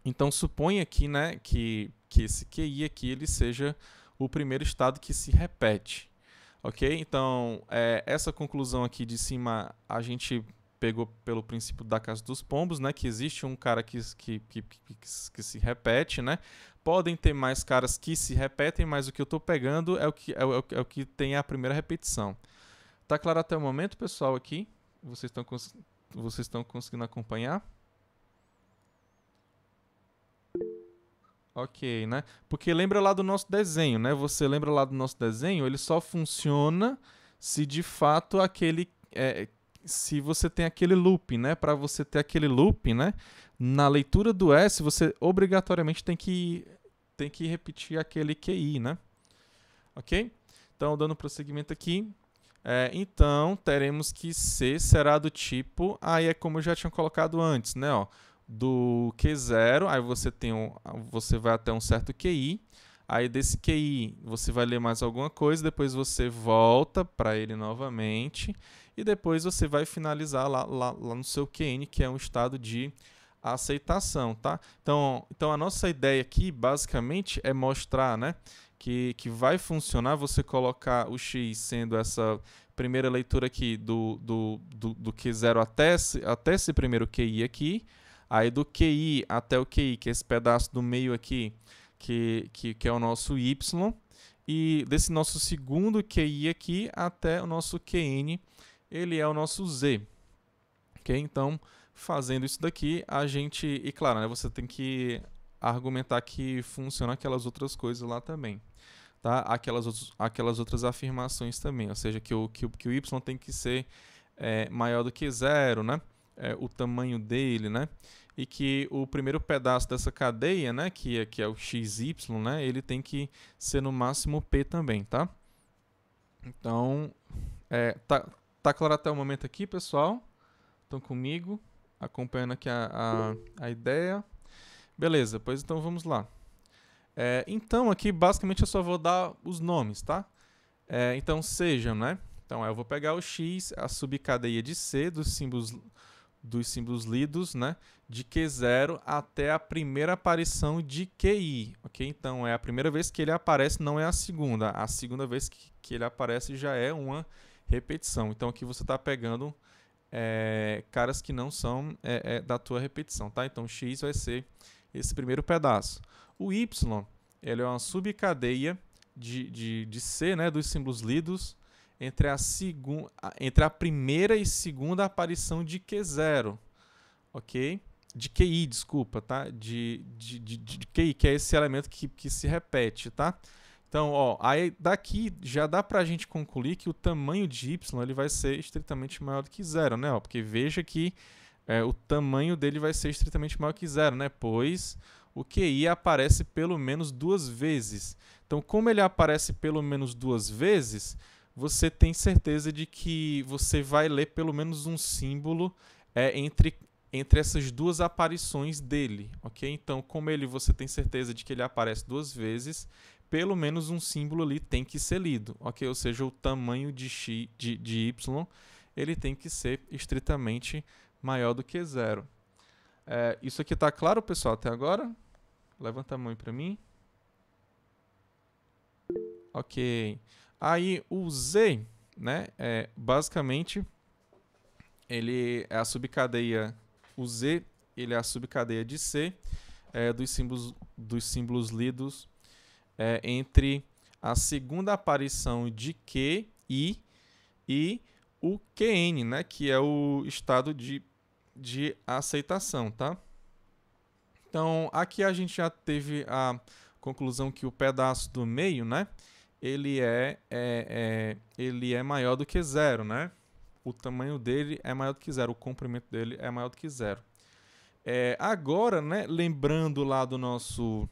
então suponha aqui, né, que, que esse QI aqui ele seja o primeiro estado que se repete, ok? Então, é, essa conclusão aqui de cima a gente pegou pelo princípio da Casa dos Pombos, né? Que existe um cara que, que, que, que, que se repete, né? Podem ter mais caras que se repetem, mas o que eu estou pegando é o que, é, é, o, é o que tem a primeira repetição. Tá claro até o momento, pessoal, aqui? Vocês estão vocês estão conseguindo acompanhar? Ok, né? Porque lembra lá do nosso desenho, né? Você lembra lá do nosso desenho? Ele só funciona se de fato aquele é, se você tem aquele loop, né? Para você ter aquele loop, né? Na leitura do S, você obrigatoriamente tem que, tem que repetir aquele QI, né? Ok? Então, dando prosseguimento aqui. É, então, teremos que C será do tipo... Aí é como eu já tinha colocado antes, né? Ó, do Q0, aí você, tem um, você vai até um certo QI. Aí desse QI, você vai ler mais alguma coisa, depois você volta para ele novamente e depois você vai finalizar lá, lá, lá no seu QN, que é um estado de aceitação, tá? Então, então a nossa ideia aqui basicamente é mostrar, né, que, que vai funcionar você colocar o x sendo essa primeira leitura aqui do, do, do, do Q0 até esse, até esse primeiro QI aqui, aí do QI até o QI, que é esse pedaço do meio aqui, que, que, que é o nosso Y, e desse nosso segundo QI aqui até o nosso QN, ele é o nosso Z. Ok? Então, fazendo isso daqui, a gente... E claro, né, você tem que argumentar que funciona aquelas outras coisas lá também. Tá? Aquelas, outros, aquelas outras afirmações também. Ou seja, que o, que, que o Y tem que ser é, maior do que zero, né? É, o tamanho dele, né? E que o primeiro pedaço dessa cadeia, né, que é, que é o XY, né, ele tem que ser no máximo P também, tá? Então, é, tá, Tá claro até o momento aqui, pessoal? Estão comigo, acompanhando aqui a, a, a ideia. Beleza, pois então vamos lá. É, então, aqui basicamente eu só vou dar os nomes, tá? É, então, sejam, né? Então, eu vou pegar o X, a subcadeia de C dos símbolos, dos símbolos lidos, né? De Q0 até a primeira aparição de QI, ok? Então, é a primeira vez que ele aparece, não é a segunda. A segunda vez que, que ele aparece já é uma repetição. Então aqui você está pegando é, caras que não são é, é, da tua repetição, tá? Então X vai ser esse primeiro pedaço. O Y ele é uma subcadeia de, de, de C, né, dos símbolos lidos, entre a, segunda, entre a primeira e segunda aparição de Q0, ok? De QI, desculpa, tá? De, de, de, de QI, que é esse elemento que, que se repete, tá? Então, ó, aí daqui já dá para a gente concluir que o tamanho de y ele vai ser estritamente maior do que zero, né? Ó, porque veja que é, o tamanho dele vai ser estritamente maior que zero, né? Pois o QI aparece pelo menos duas vezes. Então, como ele aparece pelo menos duas vezes, você tem certeza de que você vai ler pelo menos um símbolo é, entre, entre essas duas aparições dele, ok? Então, como ele você tem certeza de que ele aparece duas vezes, pelo menos um símbolo ali tem que ser lido, ok? Ou seja, o tamanho de, x, de, de y ele tem que ser estritamente maior do que zero. É, isso aqui está claro, pessoal, até agora? Levanta a mão para mim. Ok. Aí o z, né? É, basicamente, ele é a subcadeia. O z, ele é a subcadeia de c é, dos símbolos dos símbolos lidos é, entre a segunda aparição de Q e e o QN, né, que é o estado de, de aceitação, tá? Então, aqui a gente já teve a conclusão que o pedaço do meio, né, ele é, é, é ele é maior do que zero, né? O tamanho dele é maior do que zero, o comprimento dele é maior do que zero. É, agora, né, lembrando lá do nosso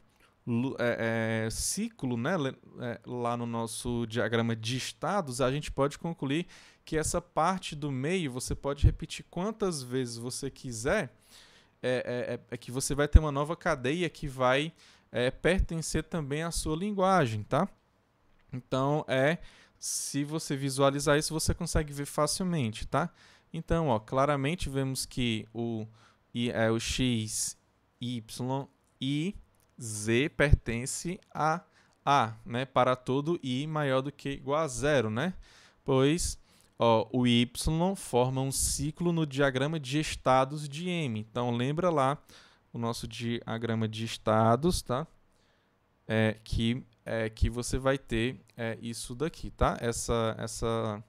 é, é, ciclo, né, é, lá no nosso diagrama de estados, a gente pode concluir que essa parte do meio você pode repetir quantas vezes você quiser, é, é, é, é que você vai ter uma nova cadeia que vai pertencer também à sua linguagem, tá? Então, é se você visualizar isso, você consegue ver facilmente, tá? Então, ó, claramente vemos que o, é, o x, y, i Z pertence a A, né? Para todo I maior do que igual a zero, né? Pois ó, o Y forma um ciclo no diagrama de estados de M. Então, lembra lá o nosso diagrama de estados, tá? É, que, é, que você vai ter é, isso daqui, tá? Essa, essa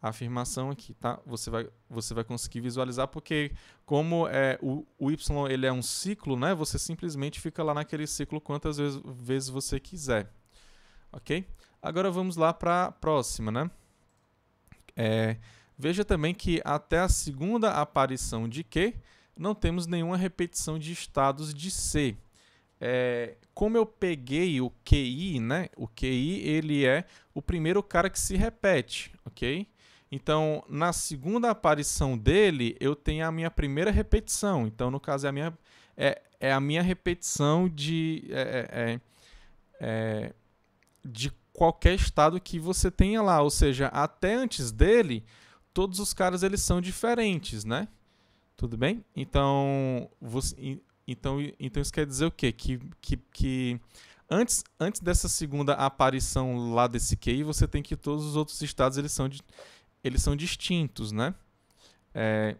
afirmação aqui, tá? Você vai, você vai conseguir visualizar, porque como é, o, o Y ele é um ciclo, né? Você simplesmente fica lá naquele ciclo quantas vezes, vezes você quiser, ok? Agora vamos lá para a próxima, né? É, veja também que até a segunda aparição de Q, não temos nenhuma repetição de estados de C. É, como eu peguei o QI, né? O QI ele é o primeiro cara que se repete, ok? Então, na segunda aparição dele, eu tenho a minha primeira repetição. Então, no caso, é a minha, é, é a minha repetição de, é, é, é, é de qualquer estado que você tenha lá. Ou seja, até antes dele, todos os caras eles são diferentes, né? Tudo bem? Então, você, então, então isso quer dizer o quê? Que, que, que antes, antes dessa segunda aparição lá desse QI, você tem que todos os outros estados eles são diferentes eles são distintos, né? É,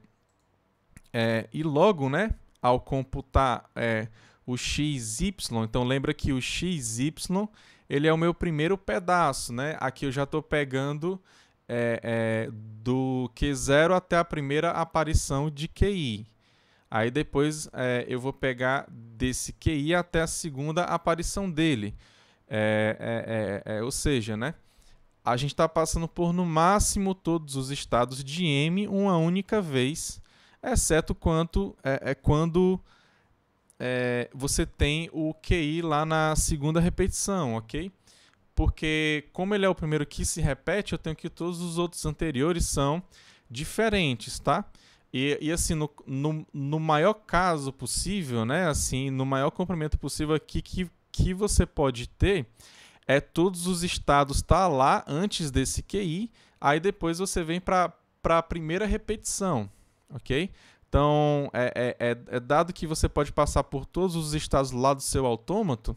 é, e logo, né, ao computar é, o x, y, então lembra que o x, y, ele é o meu primeiro pedaço, né? Aqui eu já estou pegando é, é do Q0 até a primeira aparição de QI. Aí depois é, eu vou pegar desse QI até a segunda aparição dele. É, ou seja, né? a gente está passando por no máximo todos os estados de M uma única vez, exceto quanto é, é quando é, você tem o QI lá na segunda repetição, ok? Porque como ele é o primeiro que se repete, eu tenho que todos os outros anteriores são diferentes, tá? E, e assim, no, no, no, maior caso possível, né? Assim, no maior comprimento possível aqui que, que você pode ter, é todos os estados tá lá antes desse QI, aí depois você vem para a primeira repetição, ok? Então, é, é, é, é, dado que você pode passar por todos os estados lá do seu autômato,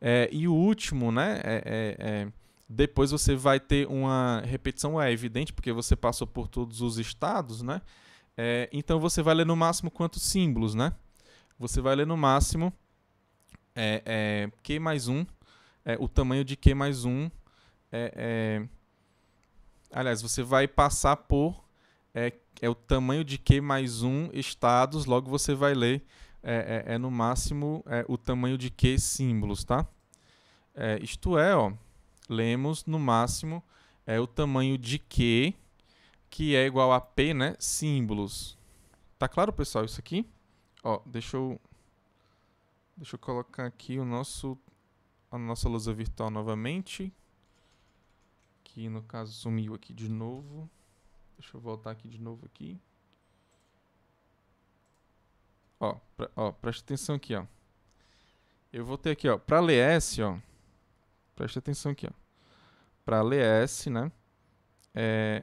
é, e o último, né? É, é, depois você vai ter uma repetição, é evidente, porque você passou por todos os estados, né? então você vai ler no máximo quantos símbolos, né? Você vai ler no máximo Q mais um é, o tamanho de Q mais 1. É, é, aliás, você vai passar por é, é o tamanho de Q mais 1 estados, logo você vai ler é, é no máximo o tamanho de Q símbolos, tá? isto é, ó, lemos no máximo é o tamanho de Q, que é igual a P, né? Símbolos. Tá claro, pessoal, isso aqui? Ó, deixa eu, deixa eu colocar aqui o nosso a nossa lousa virtual novamente. Que no caso sumiu aqui de novo. Deixa eu voltar aqui de novo aqui. Ó, pra, ó presta atenção aqui, ó. Eu vou ter aqui, ó, para ler S, ó. Presta atenção aqui, ó. Para ler S, né? É,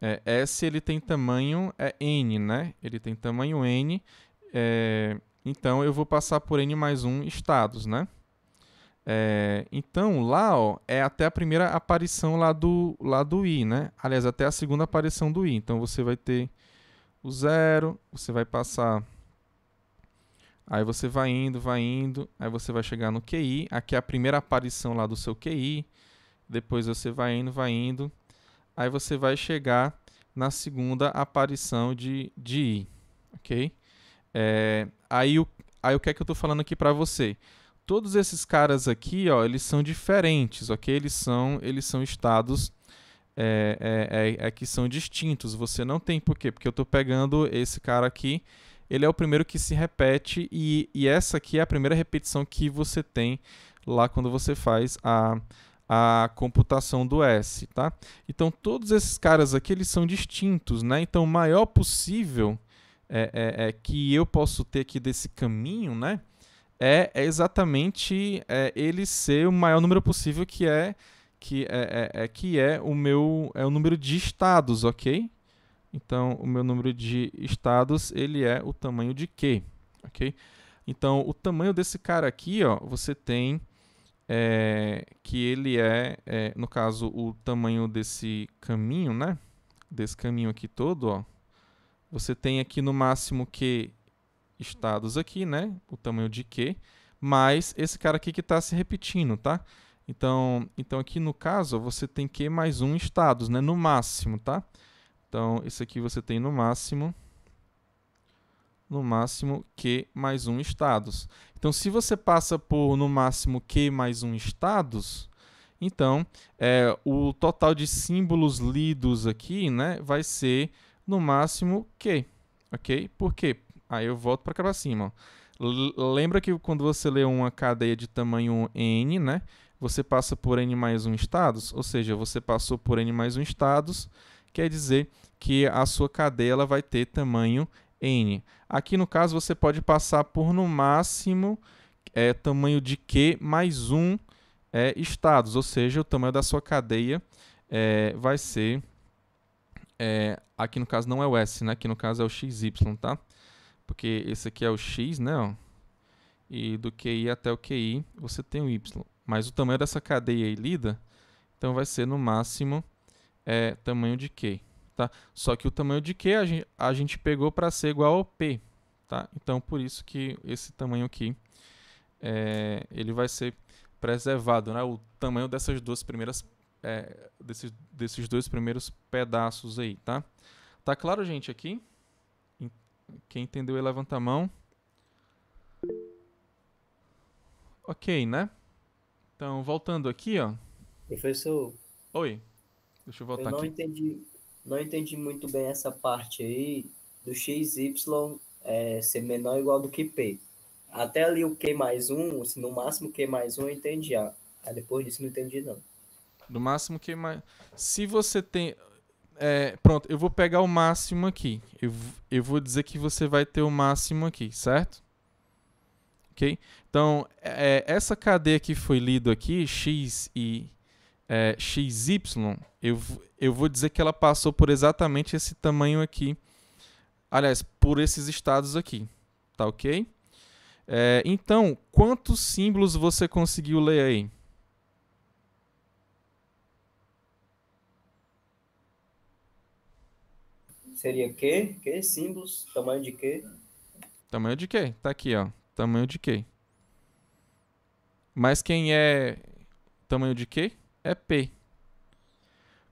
é, S ele tem tamanho é N, né? Ele tem tamanho N. É, então eu vou passar por N mais um estados, né? É, então, lá ó, é até a primeira aparição lá do, lá do i, né? Aliás, até a segunda aparição do i. Então, você vai ter o zero, você vai passar... Aí você vai indo, vai indo, aí você vai chegar no QI. Aqui é a primeira aparição lá do seu QI. Depois você vai indo, vai indo. Aí você vai chegar na segunda aparição de, de i, ok? É, aí, o, aí o que é que eu estou falando aqui para você? todos esses caras aqui, ó, eles são diferentes, ok? Eles são, eles são estados é, é, é, é que são distintos. Você não tem por quê? Porque eu estou pegando esse cara aqui, ele é o primeiro que se repete e, e essa aqui é a primeira repetição que você tem lá quando você faz a, a computação do S, tá? Então, todos esses caras aqui, eles são distintos, né? Então, o maior possível é, é, é que eu posso ter aqui desse caminho, né? é, é exatamente é, ele ser o maior número possível que é que é, é, é, que é o meu é o número de estados, ok? Então o meu número de estados ele é o tamanho de Q, ok? Então o tamanho desse cara aqui, ó, você tem é, que ele é, é, no caso, o tamanho desse caminho, né? Desse caminho aqui todo, ó. Você tem aqui no máximo que estados aqui, né? O tamanho de Q, mais esse cara aqui que está se repetindo, tá? Então, então aqui no caso, você tem Q mais 1 estados, né? No máximo, tá? Então, esse aqui você tem no máximo no máximo Q mais 1 estados. Então, se você passa por no máximo Q mais 1 estados, então é, o total de símbolos lidos aqui né, vai ser no máximo Q. Ok? Por quê? Aí eu volto para cá para cima. Lembra que quando você lê uma cadeia de tamanho n, né? Você passa por n mais um estados, ou seja, você passou por n mais um estados, quer dizer que a sua cadeia ela vai ter tamanho n. Aqui no caso você pode passar por no máximo é, tamanho de q mais um é, estados, ou seja, o tamanho da sua cadeia é, vai ser é, aqui no caso não é o S, né? Aqui no caso é o XY, tá? porque esse aqui é o x, né? E do QI até o QI você tem o y. Mas o tamanho dessa cadeia aí lida, então vai ser no máximo é, tamanho de Q. Tá? Só que o tamanho de Q a gente, a gente pegou para ser igual ao P. Tá? Então, por isso que esse tamanho aqui é, ele vai ser preservado. Né? O tamanho dessas duas primeiras, é, desses, desses dois primeiros pedaços aí. Tá? tá claro, gente, aqui? Quem entendeu aí, levanta a mão. Ok, né? Então, voltando aqui, ó. Professor. Oi. Deixa eu voltar eu não aqui. Entendi, não entendi muito bem essa parte aí do XY é, ser menor ou igual do que P. Até ali o Q mais 1, assim, no máximo Q mais 1 eu entendi. Ah, depois disso não entendi não. No máximo Q mais... Se você tem... É, pronto, eu vou pegar o máximo aqui. Eu, eu vou dizer que você vai ter o máximo aqui, certo? Ok? Então, é, é essa cadeia que foi lida aqui, x e é, xy, eu, eu vou dizer que ela passou por exatamente esse tamanho aqui. Aliás, por esses estados aqui. Tá ok? É, então, quantos símbolos você conseguiu ler aí? Seria Q, Q, símbolos, tamanho de Q. Tamanho de Q, tá aqui, ó. Tamanho de Q. Mas quem é tamanho de Q? É P.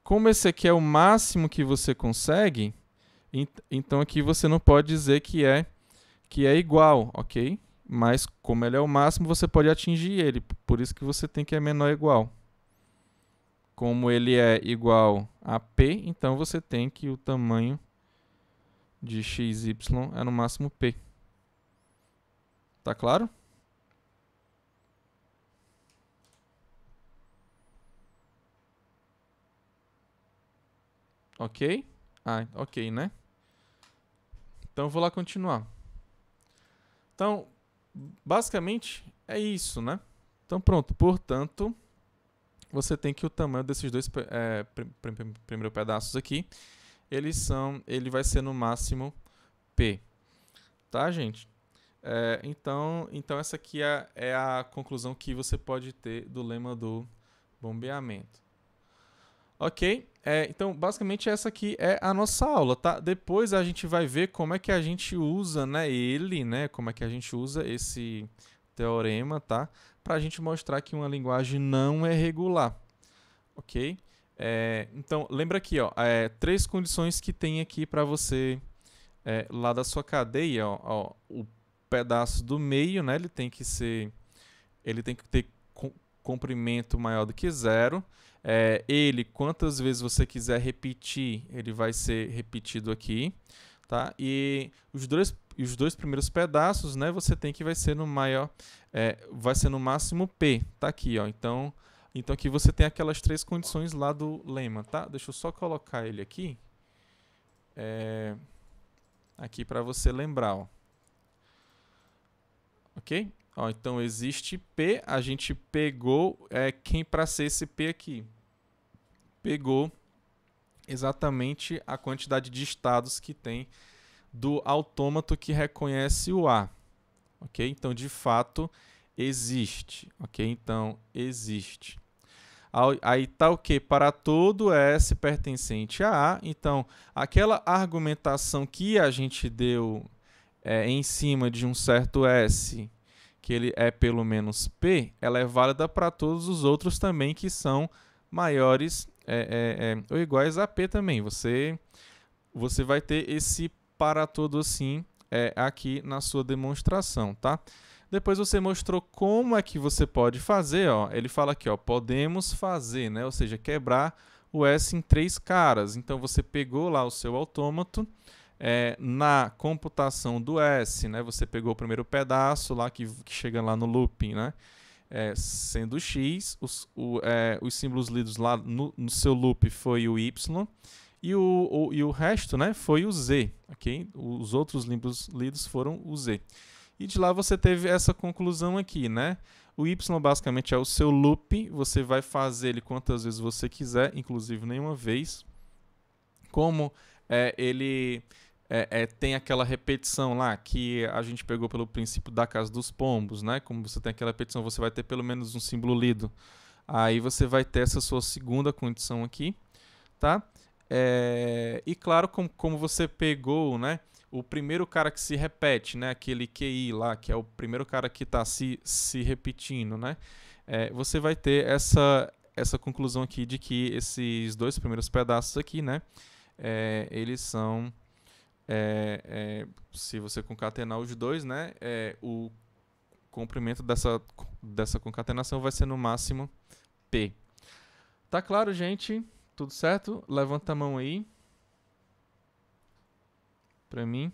Como esse aqui é o máximo que você consegue, então aqui você não pode dizer que é que é igual, ok? Mas como ele é o máximo, você pode atingir ele. Por isso que você tem que é menor ou igual. Como ele é igual a P, então você tem que o tamanho de XY é no máximo P. Tá claro? Ok? Ah, ok, né? Então eu vou lá continuar. Então, basicamente é isso, né? Então pronto, portanto, você tem que o tamanho desses dois é, primeiros pedaços aqui eles são, ele vai ser no máximo P. Tá, gente? É, então, então, essa aqui é, é a conclusão que você pode ter do lema do bombeamento. Ok? É, então, basicamente, essa aqui é a nossa aula, tá? Depois a gente vai ver como é que a gente usa né, ele, né? Como é que a gente usa esse teorema, tá? Para a gente mostrar que uma linguagem não é regular, ok? É, então, lembra aqui, ó, é, três condições que tem aqui para você, é, lá da sua cadeia, ó, ó, o pedaço do meio, né, ele tem que ser, ele tem que ter comprimento maior do que zero, é, ele, quantas vezes você quiser repetir, ele vai ser repetido aqui, tá, e os dois, os dois primeiros pedaços, né, você tem que vai ser no maior, é, vai ser no máximo P, tá aqui, ó, então... Então aqui você tem aquelas três condições lá do lema, tá? Deixa eu só colocar ele aqui. É, aqui para você lembrar, ó. Ok? Ó, então existe P, a gente pegou é, quem para ser esse P aqui? Pegou exatamente a quantidade de estados que tem do autômato que reconhece o A. Ok? Então, de fato, existe, ok? Então, existe. Aí está o que? Para todo S pertencente a A, então aquela argumentação que a gente deu é, em cima de um certo S, que ele é pelo menos P, ela é válida para todos os outros também que são maiores é, é, é ou iguais a P também. Você, você vai ter esse para todo assim é, aqui na sua demonstração, tá? Depois você mostrou como é que você pode fazer, ó. Ele fala aqui, ó, podemos fazer, né? Ou seja, quebrar o S em três caras. Então você pegou lá o seu autômato é, na computação do S, né? Você pegou o primeiro pedaço lá que, que chega lá no looping, né? É, sendo X, os, o, é, os símbolos lidos lá no, no, seu loop foi o Y, e o, o, e o resto né, foi o Z, ok? Os outros símbolos lidos foram o Z. E de lá você teve essa conclusão aqui, né? O Y basicamente é o seu loop, você vai fazer ele quantas vezes você quiser, inclusive nenhuma vez. Como é, ele é, é, tem aquela repetição lá que a gente pegou pelo princípio da casa dos pombos, né? Como você tem aquela repetição, você vai ter pelo menos um símbolo lido. Aí você vai ter essa sua segunda condição aqui, tá? É, e claro, como, como você pegou, né? o primeiro cara que se repete, né? Aquele QI lá, que é o primeiro cara que está se, se repetindo, né? É, você vai ter essa, essa conclusão aqui de que esses dois primeiros pedaços aqui, né? É, eles são. É, é se você concatenar os dois, né? É, o comprimento dessa, dessa concatenação vai ser no máximo P. Tá claro, gente? Tudo certo? Levanta a mão aí para mim,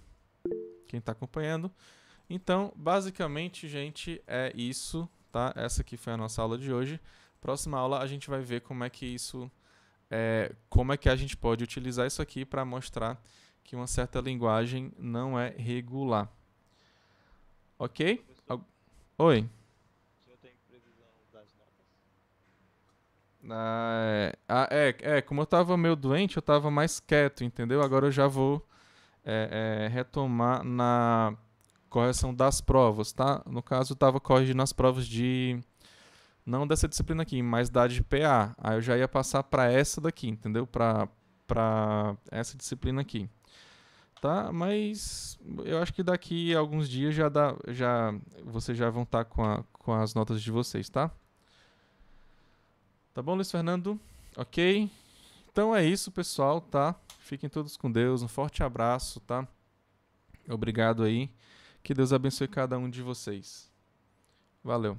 quem está acompanhando. Então, basicamente, gente, é isso, tá? Essa aqui foi a nossa aula de hoje. Próxima aula a gente vai ver como é que isso é, como é que a gente pode utilizar isso aqui para mostrar que uma certa linguagem não é regular. OK? Oi. Ah é, ah, é, é, como eu estava meio doente, eu estava mais quieto, entendeu? Agora eu já vou é, é, retomar na correção das provas, tá? No caso, eu estava corrigindo as provas de. Não dessa disciplina aqui, mas da de PA. Aí eu já ia passar para essa daqui, entendeu? Para essa disciplina aqui. Tá? Mas eu acho que daqui a alguns dias já dá, já, vocês já vão estar tá com, a, com as notas de vocês, tá? Tá bom, Luiz Fernando? Ok? Então é isso, pessoal, tá? Fiquem todos com Deus. Um forte abraço, tá? Obrigado aí. Que Deus abençoe cada um de vocês. Valeu.